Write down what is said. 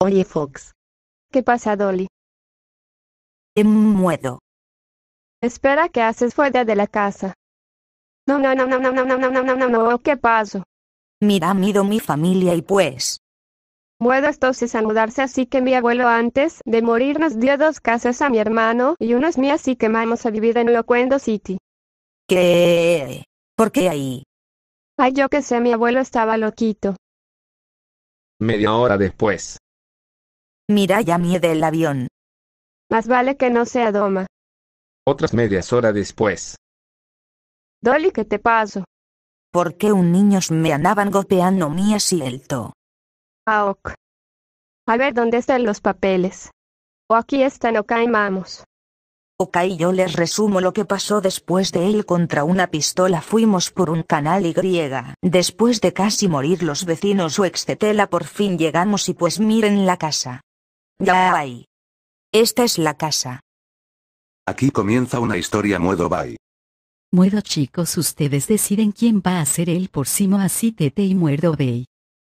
Oye Fox. ¿Qué pasa Dolly? Muedo. Espera, ¿qué haces fuera de la casa? No, no, no, no, no, no, no, no, no, no, no, no, ¿qué pasó? Mira, miro mi familia y pues. Muedo entonces a mudarse así que mi abuelo antes de morir nos dio dos casas a mi hermano y uno es mío así que vamos a vivir en Locuendo City. ¿Qué? ¿Por qué ahí? Ay, yo que sé, mi abuelo estaba loquito. Media hora después. Mira ya mide el avión. Más vale que no sea Doma. Otras medias horas después. Dolly, ¿qué te paso? qué un niño me andaban golpeando mi asiento? Aok. A ver dónde están los papeles. O aquí están o caimamos. Ok, yo les resumo lo que pasó después de él contra una pistola. Fuimos por un canal Y. Después de casi morir los vecinos o Excetela por fin llegamos y pues miren la casa bye. Esta es la casa. Aquí comienza una historia muedo Bay. Muedo chicos ustedes deciden quién va a ser el porcino así tete y muerdo Bay.